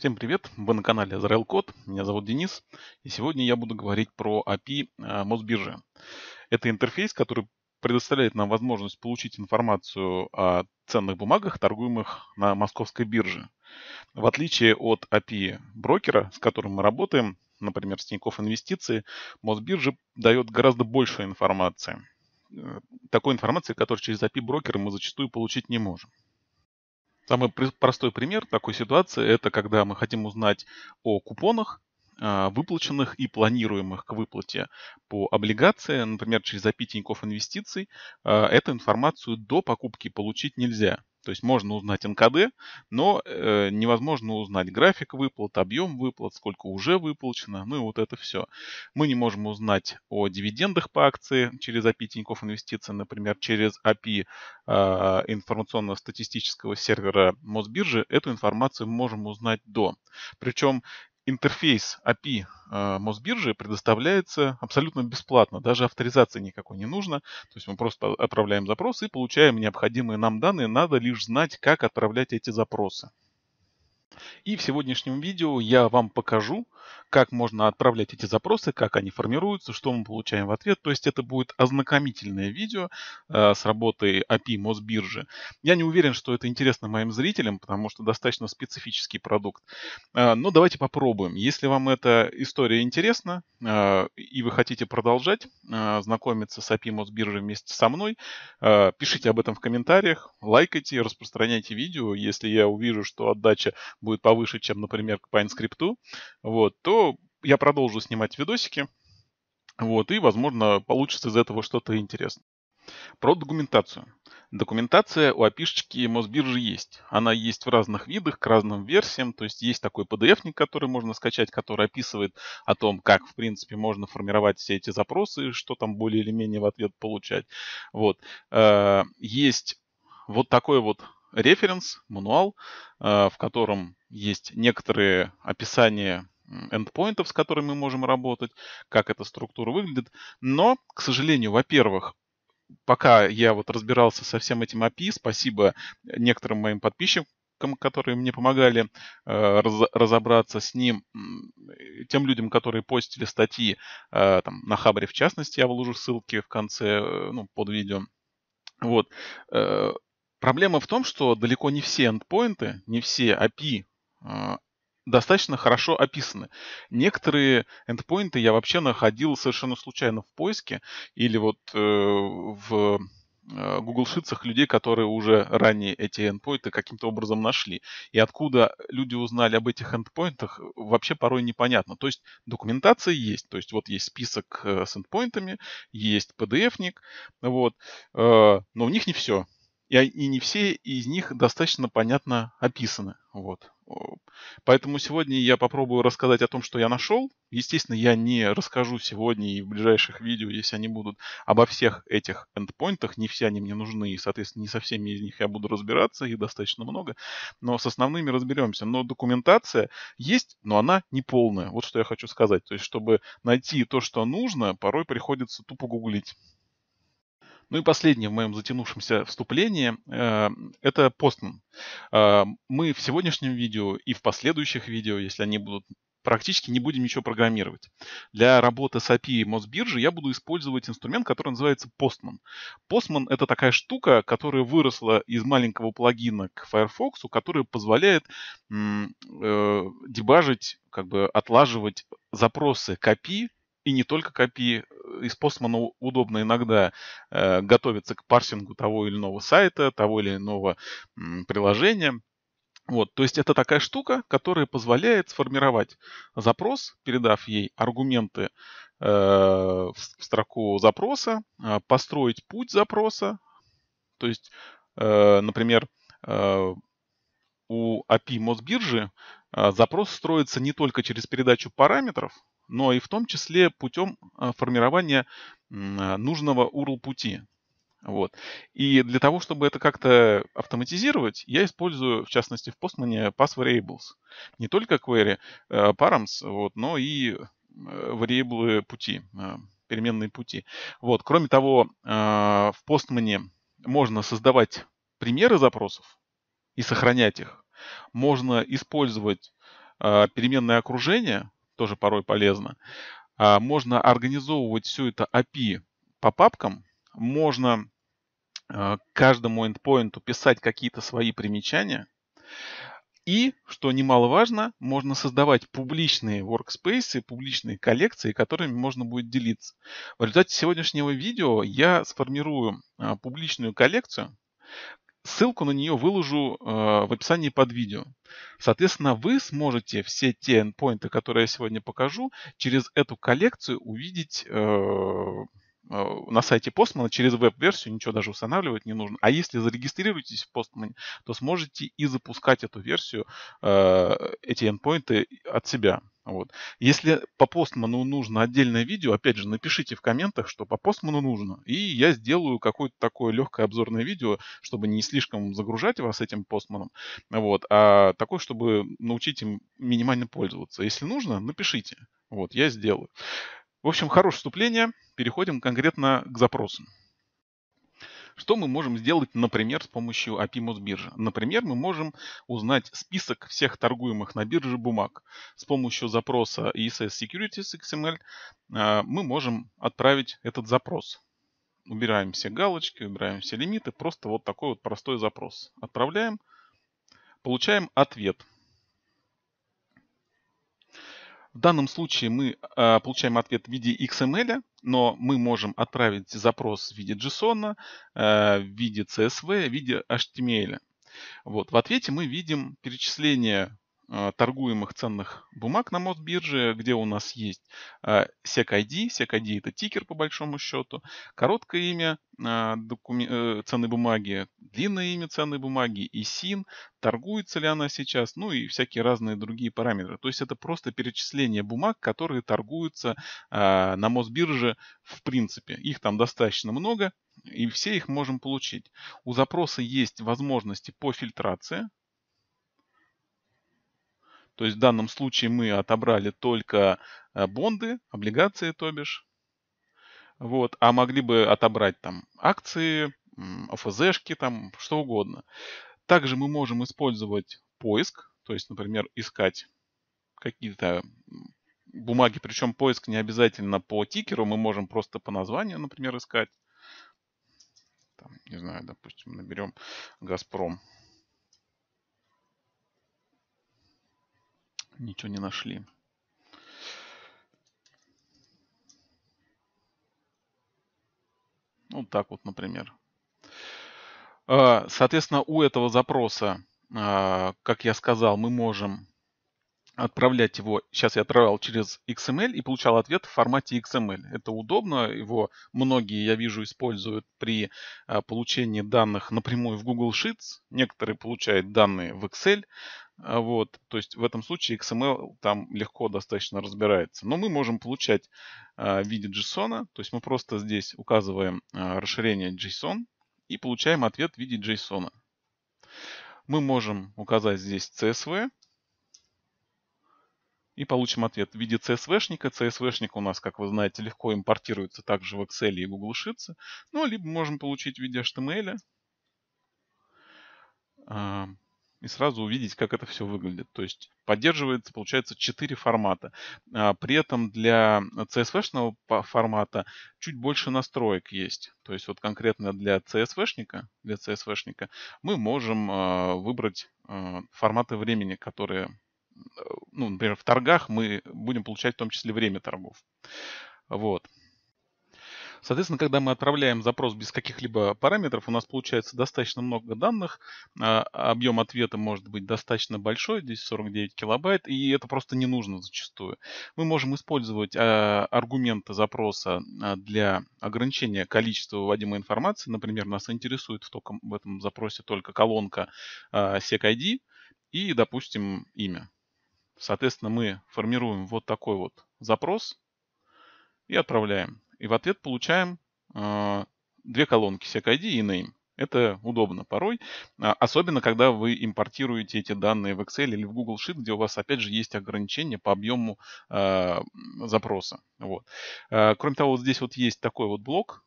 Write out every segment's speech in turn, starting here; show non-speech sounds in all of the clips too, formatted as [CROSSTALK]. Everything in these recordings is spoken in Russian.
Всем привет! Вы на канале Azrael Code. Меня зовут Денис. И сегодня я буду говорить про API э, Мосбиржи. Это интерфейс, который предоставляет нам возможность получить информацию о ценных бумагах, торгуемых на московской бирже. В отличие от API брокера, с которым мы работаем, например, с Тинькофф Инвестиции, Мосбиржа дает гораздо больше информации. Э, такой информации, которую через API брокера мы зачастую получить не можем. Самый простой пример такой ситуации – это когда мы хотим узнать о купонах, а, выплаченных и планируемых к выплате по облигации, например, через API Инвестиций, а, эту информацию до покупки получить нельзя. То есть можно узнать НКД, но э, невозможно узнать график выплат, объем выплат, сколько уже выплачено, ну и вот это все. Мы не можем узнать о дивидендах по акции через API а Тинькофф Инвестиции, например, через API а э, а, информационно-статистического сервера Мосбиржи. Эту информацию мы можем узнать до. Причем интерфейс API э, Мосбиржи предоставляется абсолютно бесплатно, даже авторизации никакой не нужно. То есть мы просто отправляем запрос и получаем необходимые нам данные. Надо лишь знать, как отправлять эти запросы. И в сегодняшнем видео я вам покажу, как можно отправлять эти запросы, как они формируются, что мы получаем в ответ. То есть это будет ознакомительное видео э, с работой API Мосбиржи. Я не уверен, что это интересно моим зрителям, потому что достаточно специфический продукт. Э, но давайте попробуем. Если вам эта история интересна э, и вы хотите продолжать э, знакомиться с API Мосбиржи вместе со мной, э, пишите об этом в комментариях, лайкайте, распространяйте видео. Если я увижу, что отдача будет повыше, чем, например, по инскрипту, вот, то я продолжу снимать видосики. Вот, и, возможно, получится из этого что-то интересное. Про документацию. Документация у api Мосбиржи есть. Она есть в разных видах, к разным версиям. То есть есть такой PDF-ник, который можно скачать, который описывает о том, как, в принципе, можно формировать все эти запросы, что там более или менее в ответ получать. Вот. Э, есть вот такой вот референс, мануал, э, в котором есть некоторые описания эндпоинтов, с которыми мы можем работать, как эта структура выглядит. Но, к сожалению, во-первых, пока я вот разбирался со всем этим API, спасибо некоторым моим подписчикам, которые мне помогали э, разобраться с ним, тем людям, которые постили статьи э, там, на Хабре, в частности, я вложу ссылки в конце, э, ну, под видео. Вот. Э, проблема в том, что далеко не все эндпоинты, не все API э, достаточно хорошо описаны. Некоторые эндпоинты я вообще находил совершенно случайно в поиске или вот э, в Google э, Sheets людей, которые уже ранее эти эндпоинты каким-то образом нашли. И откуда люди узнали об этих эндпоинтах, вообще порой непонятно. То есть документация есть, то есть вот есть список э, с эндпоинтами, есть PDF-ник, вот, э, но в них не все. И не все из них достаточно понятно описаны. Вот. Поэтому сегодня я попробую рассказать о том, что я нашел. Естественно, я не расскажу сегодня и в ближайших видео, если они будут, обо всех этих эндпоинтах. Не все они мне нужны, и, соответственно, не со всеми из них я буду разбираться, их достаточно много. Но с основными разберемся. Но документация есть, но она не полная. Вот что я хочу сказать. То есть, чтобы найти то, что нужно, порой приходится тупо гуглить. Ну и последнее в моем затянувшемся вступлении э, это Postman. Э, мы в сегодняшнем видео и в последующих видео, если они будут практически не будем ничего программировать. Для работы с API Мосбиржи я буду использовать инструмент, который называется Postman. Postman — это такая штука, которая выросла из маленького плагина к Firefox, который позволяет э, дебажить, как бы отлаживать запросы к API и не только к API из Postman удобно иногда э, готовиться к парсингу того или иного сайта, того или иного приложения. Вот, то есть это такая штука, которая позволяет сформировать запрос, передав ей аргументы э, в строку запроса, э, построить путь запроса. То есть, например, у API Мосбиржи запрос строится не только через передачу параметров, но и в том числе путем э, формирования э, нужного URL-пути. Вот. И для того, чтобы это как-то автоматизировать, я использую, в частности, в Postman э, Pass Variables. Не только query params, вот, но и вариаблы пути, переменные пути. Вот. Кроме того, в Postman можно создавать примеры запросов и сохранять их. Можно использовать переменное окружение, тоже порой полезно. А, можно организовывать все это API по папкам, можно а, каждому endpoint писать какие-то свои примечания. И, что немаловажно, можно создавать публичные workspace, публичные коллекции, которыми можно будет делиться. В результате сегодняшнего видео я сформирую а, публичную коллекцию, Ссылку на нее выложу э, в описании под видео. Соответственно, вы сможете все те endpoints, которые я сегодня покажу, через эту коллекцию увидеть э, э, на сайте Postman. Через веб-версию ничего даже устанавливать не нужно. А если зарегистрируетесь в Postman, то сможете и запускать эту версию, э, эти endpoints от себя. Вот. Если по постману нужно отдельное видео, опять же, напишите в комментах, что по постману нужно. И я сделаю какое-то такое легкое обзорное видео, чтобы не слишком загружать вас этим постманом. Вот. А такое, чтобы научить им минимально пользоваться. Если нужно, напишите. Вот, я сделаю. В общем, хорошее вступление. Переходим конкретно к запросам. Что мы можем сделать, например, с помощью API Мосбиржи? Например, мы можем узнать список всех торгуемых на бирже бумаг. С помощью запроса ESS Securities XML э, мы можем отправить этот запрос. Убираем все галочки, убираем все лимиты. Просто вот такой вот простой запрос. Отправляем. Получаем ответ. В данном случае мы э, получаем ответ в виде XML, эм но мы можем отправить запрос в виде JSON, э, а, в виде CSV, в виде HTML. Эм вот. В ответе мы видим перечисление Э, торгуемых ценных бумаг на Мосбирже, где у нас есть SEC-ID. Э, SEC-ID это тикер по большому счету. Короткое имя э, докумен... ценной бумаги, длинное имя ценной бумаги и СИН, торгуется ли она сейчас, ну и всякие разные другие параметры. То есть это просто перечисление бумаг, которые торгуются на Мосбирже в принципе. Их там достаточно много, и все их можем получить. У запроса есть возможности по фильтрации, то есть в данном случае мы отобрали только э, бонды, облигации, то бишь. Вот, а могли бы отобрать там акции, ОФЗшки, там что угодно. Также мы можем использовать поиск, то есть, например, искать какие-то бумаги, причем поиск не обязательно по тикеру, мы можем просто по названию, например, искать. Там, не знаю, допустим, наберем «Газпром» ничего не нашли Вот ну, так вот, например. А, соответственно, у этого запроса, а, как я сказал, мы можем отправлять его, сейчас я отправлял через XML эм и получал ответ в формате XML. Эм Это удобно, его многие, я вижу, используют при а, получении данных напрямую в Google Sheets, некоторые получают данные в Excel, а вот, то есть в этом случае XML там легко достаточно разбирается. Но мы можем получать а, в виде JSON, то есть мы просто здесь указываем а, расширение JSON и получаем ответ в виде JSON. Мы можем указать здесь CSV и получим ответ в виде CSV-шника. CSV-шник у нас, как вы знаете, легко импортируется также в Excel и Google Sheets. Ну, либо можем получить в виде HTML и сразу увидеть, как это все выглядит. То есть поддерживается, получается, 4 формата. А, при этом для CSV-шного формата чуть больше настроек есть. То есть вот конкретно для CSV-шника, для CSV-шника мы можем а, выбрать а, форматы времени, которые, э, ну, например, в торгах мы будем получать в том числе время торгов. Вот. Соответственно, когда мы отправляем запрос без каких-либо параметров, у нас получается достаточно много данных, а, объем ответа может быть достаточно большой, здесь 49 килобайт, и это просто не нужно зачастую. Мы можем использовать а, аргументы запроса а, для ограничения количества выводимой информации. Например, нас интересует в, в этом запросе только колонка SecID и, допустим, имя. Соответственно, мы формируем вот такой вот запрос и отправляем. И в ответ получаем э, две колонки sec ID и name. Это удобно порой, а, особенно когда вы импортируете эти данные в Excel или в Google Sheet, где у вас, опять же, есть ограничения по объему э, запроса. Вот. Э, кроме того, вот здесь вот есть такой вот блок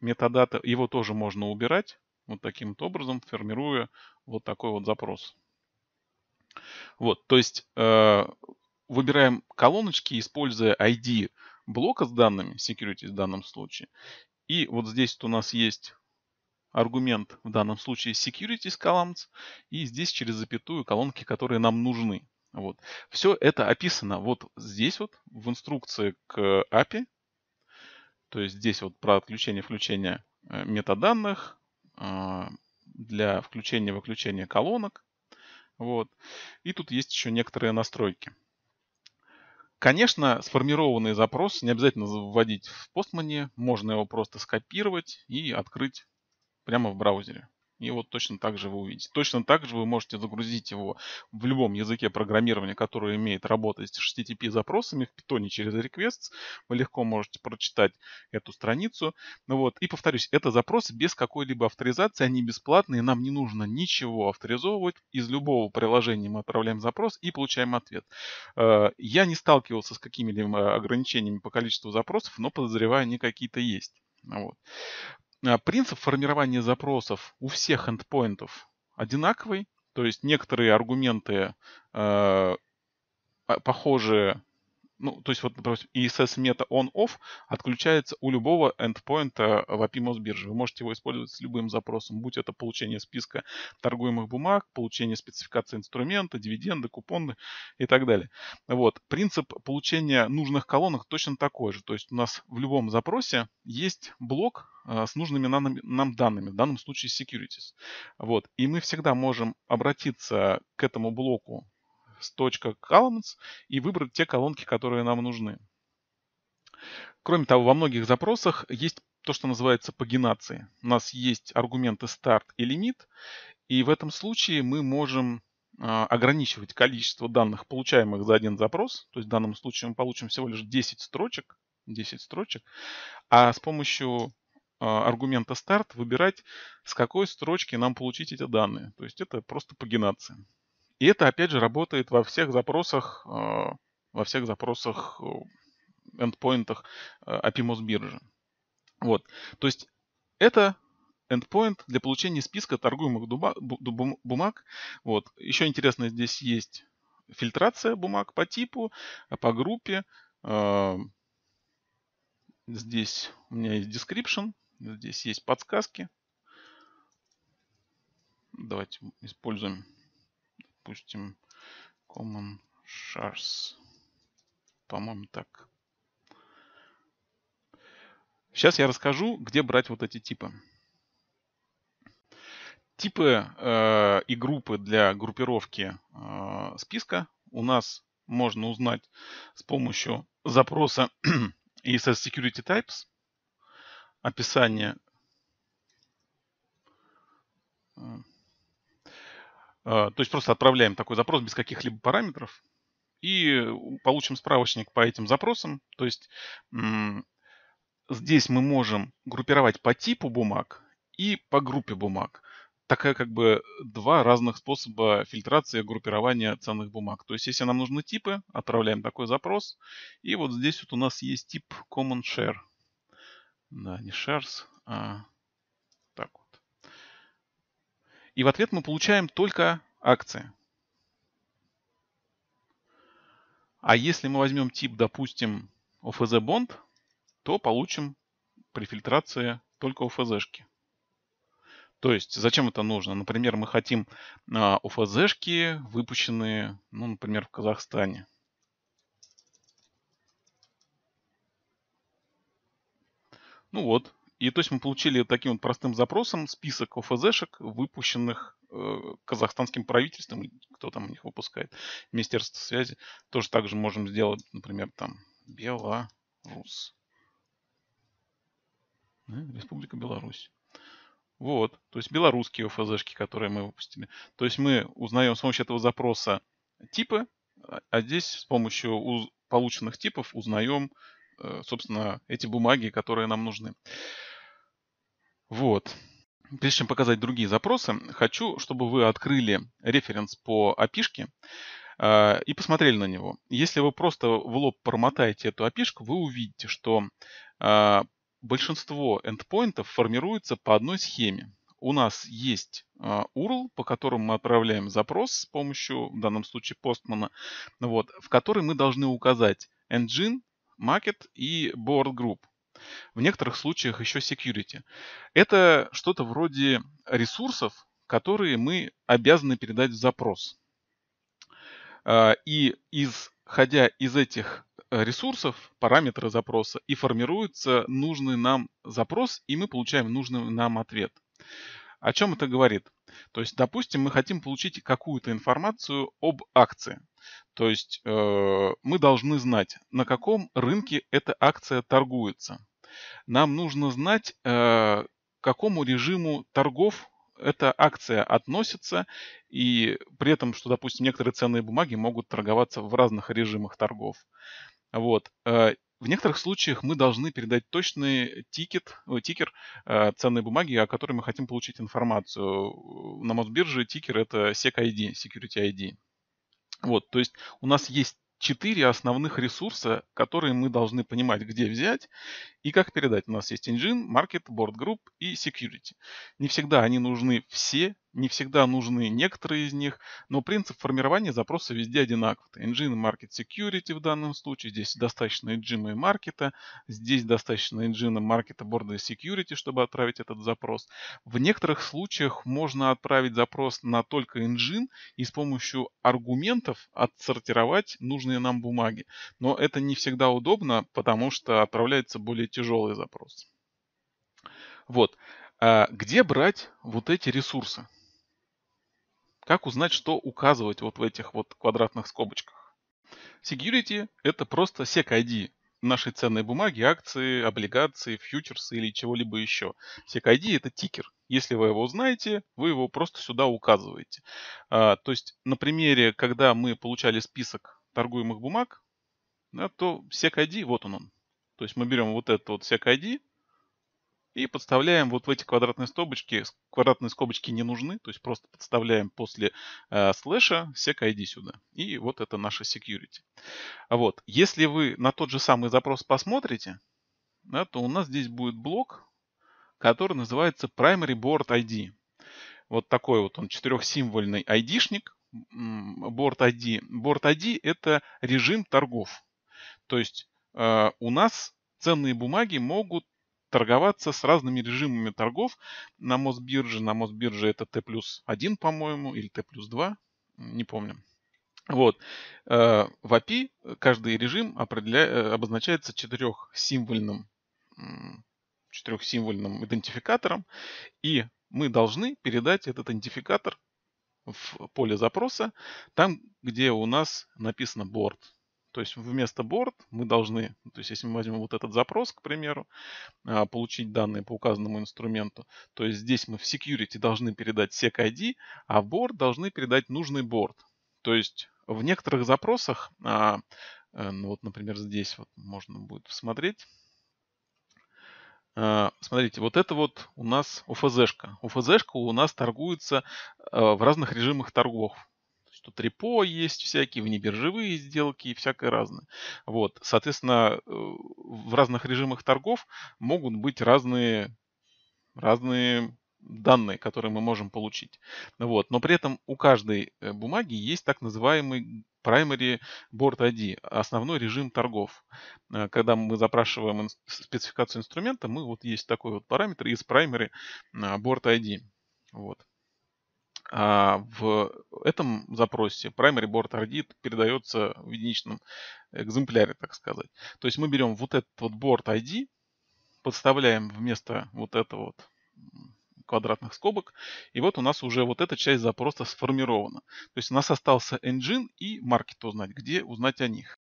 метадата, его тоже можно убирать вот таким вот образом, формируя вот такой вот запрос. Вот, то есть э, выбираем колоночки, используя ID блока с данными, security в данном случае. И вот здесь у нас есть аргумент, в данном случае security columns, и здесь через запятую колонки, которые нам нужны. Вот. Все это описано вот здесь вот в инструкции к API. То есть здесь вот про отключение-включение э, метаданных, э, для включения-выключения колонок. Вот. И тут есть еще некоторые настройки. Конечно, сформированный запрос не обязательно вводить в Postman, можно его просто скопировать и открыть прямо в браузере. И вот точно так же вы увидите. Точно так же вы можете загрузить его в любом языке программирования, который имеет работать с HTTP запросами в питоне через requests. Вы легко можете прочитать эту страницу. Ну вот. И повторюсь, это запросы без какой-либо авторизации, они бесплатные, нам не нужно ничего авторизовывать. Из любого приложения мы отправляем запрос и получаем ответ. Э, я не сталкивался с какими-либо ограничениями по количеству запросов, но подозреваю, они какие-то есть. Ну вот. А, принцип формирования запросов у всех эндпоинтов одинаковый, то есть некоторые аргументы э, а, похожи ну, то есть вот, например, ESS мета on-off отключается у любого эндпоинта в API Мосбиржи. Вы можете его использовать с любым запросом, будь это получение списка торгуемых бумаг, получение спецификации инструмента, дивиденды, купоны и так далее. Вот. Принцип получения нужных колонок точно такой же. То есть у нас в любом запросе есть блок э, с нужными нам, нам данными, в данном случае securities. Вот. И мы всегда можем обратиться к этому блоку columns и выбрать те колонки, которые нам нужны. Кроме того, во многих запросах есть то, что называется пагинации. У нас есть аргументы start и limit, и в этом случае мы можем а, ограничивать количество данных, получаемых за один запрос. То есть в данном случае мы получим всего лишь 10 строчек. 10 строчек. А с помощью а, аргумента start выбирать, с какой строчки нам получить эти данные. То есть это просто пагинация. И это, опять же, работает во всех запросах, а, во всех запросах э, эндпоинтах э, API Мосбиржи. Вот. То есть это endpoint для получения списка торгуемых бумаг. Вот. Еще интересно, здесь есть фильтрация бумаг по типу, по группе. А, здесь у меня есть description, здесь есть подсказки. Давайте используем допустим, common shards. По-моему, так. Сейчас я расскажу, где брать вот эти типы. Типы э, и группы для группировки э, списка у нас можно узнать с помощью запроса ESS [CLEARS THROAT] Security Types, описание э, а, то есть просто отправляем такой запрос без каких-либо параметров и получим справочник по этим запросам. То есть здесь мы можем группировать по типу бумаг и по группе бумаг. Такая как бы два разных способа фильтрации и группирования ценных бумаг. То есть если нам нужны типы, отправляем такой запрос. И вот здесь вот у нас есть тип Common Share. Да, не shares, а и в ответ мы получаем только акции. А если мы возьмем тип, допустим, ОФЗ бонд, то получим при фильтрации только ОФЗшки. То есть зачем это нужно? Например, мы хотим а, ОФЗшки, выпущенные, ну, например, в Казахстане. Ну вот, и то есть мы получили таким вот простым запросом список ОФЗшек, выпущенных э, казахстанским правительством, кто там у них выпускает, Министерство связи. Тоже также можем сделать, например, там Беларусь. Республика Беларусь. Вот, то есть белорусские ОФЗшки, которые мы выпустили. То есть мы узнаем с помощью этого запроса типы, а, а здесь с помощью полученных типов узнаем Э, собственно, эти бумаги, которые нам нужны. Вот. Прежде чем показать другие запросы, хочу, чтобы вы открыли референс по API э, и посмотрели на него. Если вы просто в лоб промотаете эту API, вы увидите, что э, большинство эндпоинтов формируется по одной схеме. У нас есть URL, по которому мы отправляем запрос с помощью, в данном случае, Postman, вот, в который мы должны указать engine, Market и Board Group. В некоторых случаях еще Security. Это что-то вроде ресурсов, которые мы обязаны передать в запрос. А, и исходя из этих э, ресурсов, параметры запроса, и формируется нужный нам запрос, и мы получаем нужный нам ответ. О чем это говорит? То есть, допустим, мы хотим получить какую-то информацию об акции. То есть э, мы должны знать, на каком рынке эта акция торгуется. Нам нужно знать, э, к какому режиму торгов эта акция относится, и при этом, что, допустим, некоторые ценные бумаги могут торговаться в разных режимах торгов. Вот. Э, в некоторых случаях мы должны передать точный тикет, тикер э, ценной бумаги, о которой мы хотим получить информацию. На Мосбирже тикер это SEC-ID, Security ID. Вот, то есть у нас есть четыре основных ресурса, которые мы должны понимать, где взять и как передать. У нас есть Engine, Market, Board Group и Security. Не всегда они нужны все не всегда нужны некоторые из них, но принцип формирования запроса везде одинаков. Engine Market Security в данном случае, здесь достаточно engine маркета, здесь достаточно engine маркета Border Security, чтобы отправить этот запрос. В некоторых случаях можно отправить запрос на только engine и с помощью аргументов отсортировать нужные нам бумаги. Но это не всегда удобно, потому что отправляется более тяжелый запрос. Вот. А где брать вот эти ресурсы? Как узнать, что указывать вот в этих вот квадратных скобочках? Security – это просто SEC-ID нашей ценной бумаги, акции, облигации, фьючерсы или чего-либо еще. SEC-ID – это тикер. Если вы его знаете, вы его просто сюда указываете. А, то есть на примере, когда мы получали список торгуемых бумаг, да, то SEC-ID, вот он он. То есть мы берем вот этот вот SEC-ID, и подставляем вот в эти квадратные стопочки. Квадратные скобочки не нужны, то есть просто подставляем после э, слэша sec ID сюда. И вот это наша security. Вот. Если вы на тот же самый запрос посмотрите, да, то у нас здесь будет блок, который называется primary board ID. Вот такой вот он четырехсимвольный ID-шник. Board ID. Board ID это режим торгов. То есть э, у нас ценные бумаги могут торговаться с разными режимами торгов на Мосбирже. На Мосбирже это Т плюс 1, по-моему, или Т плюс 2, не помню. Вот. Э, в API а каждый режим э, обозначается четырехсимвольным четырехсимвольным идентификатором, и мы должны передать этот идентификатор в поле запроса, там, где у нас написано board. То есть вместо board мы должны, ну, то есть если мы возьмем вот этот запрос, к примеру, а, получить данные по указанному инструменту, то есть здесь мы в security должны передать sec ID, а в board должны передать нужный board. То есть в некоторых запросах, а, э, ну вот, например, здесь вот можно будет посмотреть, а, Смотрите, вот это вот у нас УФЗШКА. УФЗШКА у нас торгуется э, в разных режимах торгов тут репо есть всякие, внебиржевые сделки и всякое разное. Вот, соответственно, э, в разных режимах торгов могут быть разные, разные данные, которые мы можем получить. Вот. Но при этом у каждой э, бумаги есть так называемый primary board ID, основной режим торгов. Э, когда мы запрашиваем спецификацию инструмента, мы вот есть такой вот параметр из primary board ID. Вот. А в этом запросе primary board RDID передается в единичном экземпляре, так сказать. То есть мы берем вот этот вот board ID, подставляем вместо вот этого вот квадратных скобок. И вот у нас уже вот эта часть запроса сформирована. То есть у нас остался engine и market узнать, где узнать о них.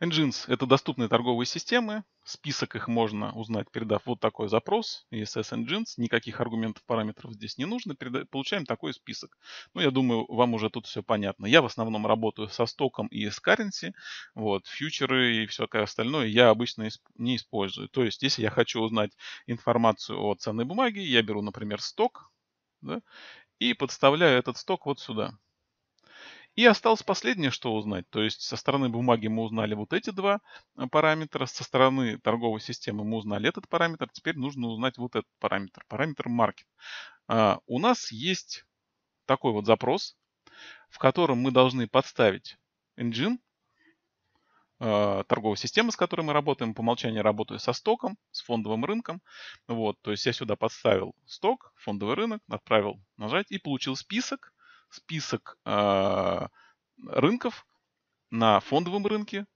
Engines — это доступные торговые системы, Список их можно узнать, передав вот такой запрос, ESS Engines, никаких аргументов, параметров здесь не нужно, переда... получаем такой список. Ну, я думаю, вам уже тут все понятно. Я в основном работаю со стоком и с currency, вот, фьючеры и все остальное я обычно исп... не использую. То есть, если я хочу узнать информацию о ценной бумаге, я беру, например, сток, да, и подставляю этот сток вот сюда. И осталось последнее, что узнать. То есть со стороны бумаги мы узнали вот эти два э, параметра, со стороны торговой системы мы узнали этот параметр, теперь нужно узнать вот этот параметр, параметр market. А, у нас есть такой вот запрос, в котором мы должны подставить engine, а, торговой системы, с которой мы работаем. По умолчанию работаю со стоком, с фондовым рынком. Вот, то есть я сюда подставил сток, фондовый рынок, отправил нажать и получил список список э, рынков на фондовом рынке,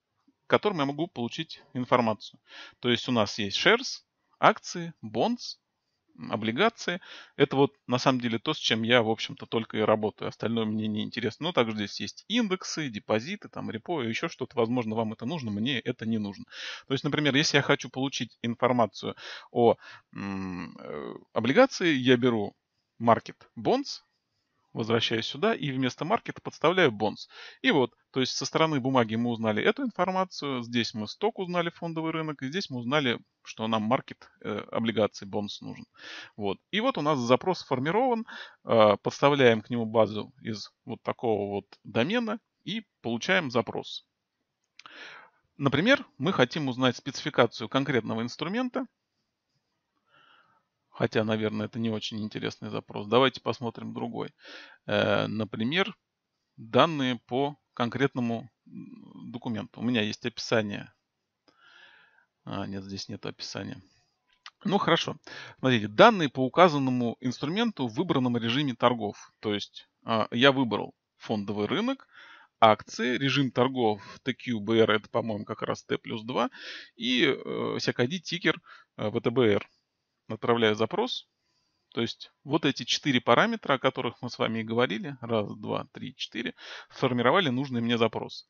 к которым я могу получить информацию. То есть у нас есть shares, акции, bonds, облигации. Это вот на самом деле то, с чем я, в общем-то, только и работаю. Остальное мне не интересно. Но также здесь есть индексы, депозиты, там, репо, еще что-то. Возможно, вам это нужно, мне это не нужно. То есть, например, если я хочу получить информацию о м- э, облигации, я беру market bonds, возвращаюсь сюда и вместо маркета подставляю бонус. И вот, то есть со стороны бумаги мы узнали эту информацию, здесь мы сток узнали фондовый рынок, и здесь мы узнали, что нам маркет э, облигаций бонус нужен. Вот. И вот у нас запрос сформирован, э, подставляем к нему базу из вот такого вот домена и получаем запрос. Например, мы хотим узнать спецификацию конкретного инструмента, Хотя, наверное, это не очень интересный запрос. Давайте посмотрим другой. Э, например, данные по конкретному документу. У меня есть описание. А, нет, здесь нет описания. Ну хорошо. Смотрите, данные по указанному инструменту в выбранном режиме торгов. То есть а, я выбрал фондовый рынок, акции, режим торгов TQBR, это, по-моему, как раз T плюс 2, и э, CKD тикер э, VTBR. Отправляю запрос. То есть вот эти четыре параметра, о которых мы с вами и говорили, раз, два, три, четыре, сформировали нужный мне запрос.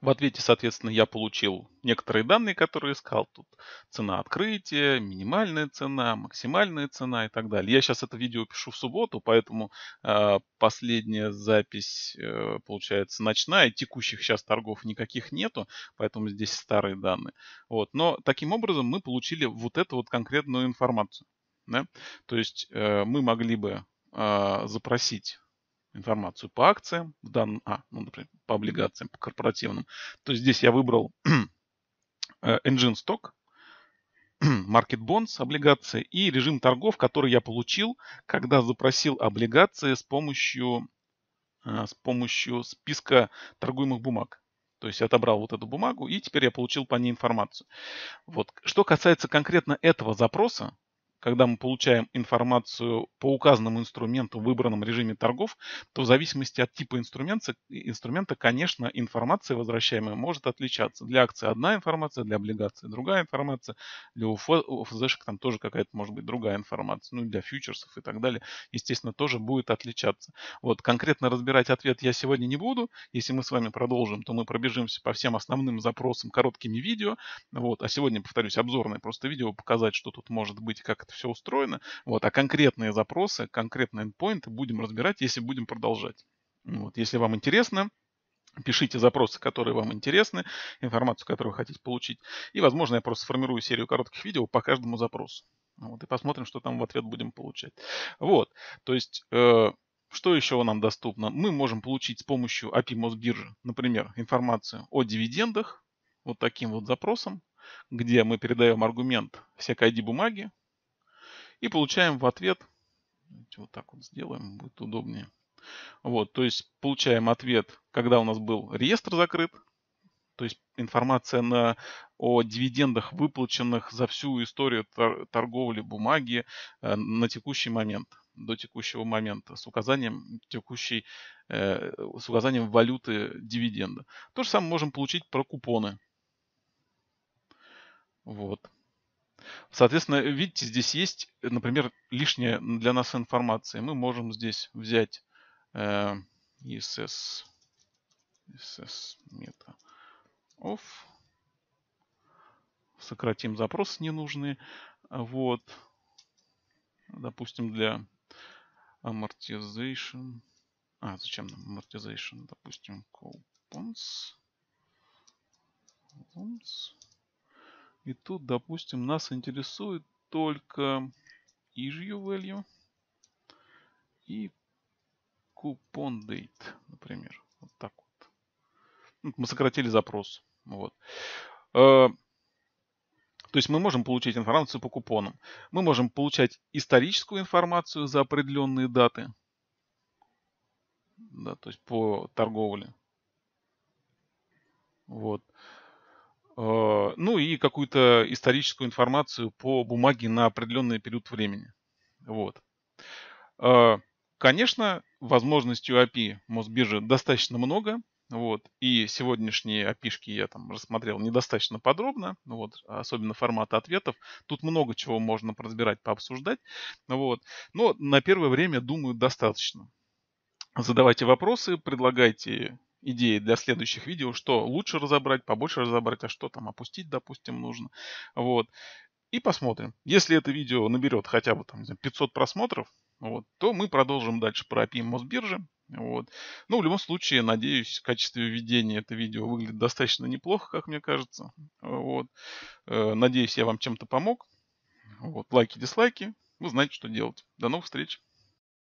В ответе, соответственно, я получил некоторые данные, которые искал. Тут цена открытия, минимальная цена, максимальная цена и так далее. Я сейчас это видео пишу в субботу, поэтому э, последняя запись, э, получается, ночная. Текущих сейчас торгов никаких нету, поэтому здесь старые данные. Вот. Но таким образом мы получили вот эту вот конкретную информацию. Да? То есть э, мы могли бы э, запросить информацию по акциям, в данном, а, ну, например, по облигациям, по корпоративным. То есть здесь я выбрал [CLEARS THROAT] э, Engine Stock, [CLEARS THROAT] Market Bonds, облигации и режим торгов, который я получил, когда запросил облигации с помощью, а, с помощью списка торгуемых бумаг. То есть я отобрал вот эту бумагу, и теперь я получил по ней информацию. Вот. Что касается конкретно этого запроса, когда мы получаем информацию по указанному инструменту в выбранном режиме торгов, то в зависимости от типа инструмента, инструмента конечно, информация возвращаемая может отличаться. Для акций одна информация, для облигаций другая информация, для ОФЗшек там тоже какая-то может быть другая информация, ну и для фьючерсов и так далее, естественно, тоже будет отличаться. Вот, конкретно разбирать ответ я сегодня не буду. Если мы с вами продолжим, то мы пробежимся по всем основным запросам короткими видео. Вот, а сегодня, повторюсь, обзорное просто видео показать, что тут может быть, как это все устроено. Вот. А конкретные запросы, конкретные endpoints будем разбирать, если будем продолжать. Вот. Если вам интересно, Пишите запросы, которые вам интересны, информацию, которую вы хотите получить. И, возможно, я просто сформирую серию коротких видео по каждому запросу. Вот, и посмотрим, что там в ответ будем получать. Вот, то есть... Э, что еще нам доступно? Мы можем получить с помощью API Мосбиржи, например, информацию о дивидендах, вот таким вот запросом, где мы передаем аргумент всякой ID-бумаги, и получаем в ответ, вот так вот сделаем, будет удобнее. Вот, то есть получаем ответ, когда у нас был реестр закрыт, то есть информация на, о дивидендах, выплаченных за всю историю тор торговли бумаги э, на текущий момент, до текущего момента, с указанием, текущей, э, с указанием валюты дивиденда. То же самое можем получить про купоны. Вот. Соответственно, видите, здесь есть, например, лишняя для нас информация. Мы можем здесь взять э, ISS, ISS meta off. Сократим запросы ненужные. Вот. Допустим, для amortization. А, зачем нам amortization? Допустим, coupons. Coupons. И тут, допустим, нас интересует только issue value и coupon date, например. Вот так вот. Ну, мы сократили запрос. Вот. Э, то есть мы можем получать информацию по купонам. Мы можем получать историческую информацию за определенные даты. Да, то есть по торговле. Вот. Э, ну и какую-то историческую информацию по бумаге на определенный период времени. Вот. Э, конечно, возможностей у API Мосбиржи достаточно много, вот, и сегодняшние опишки я там рассмотрел недостаточно подробно, ну вот, особенно формат ответов. Тут много чего можно разбирать, пообсуждать, вот, но на первое время, думаю, достаточно. Задавайте вопросы, предлагайте идеи для следующих видео, что лучше разобрать, побольше разобрать, а что там опустить, допустим, нужно. Вот. И посмотрим. Если это видео наберет хотя бы там, не знаю, 500 просмотров, вот, то мы продолжим дальше про API Мосбиржи. Вот. Ну, в любом случае, надеюсь, в качестве введения это видео выглядит достаточно неплохо, как мне кажется. Вот. Э, надеюсь, я вам чем-то помог. Вот. Лайки, дизлайки. Вы знаете, что делать. До новых встреч.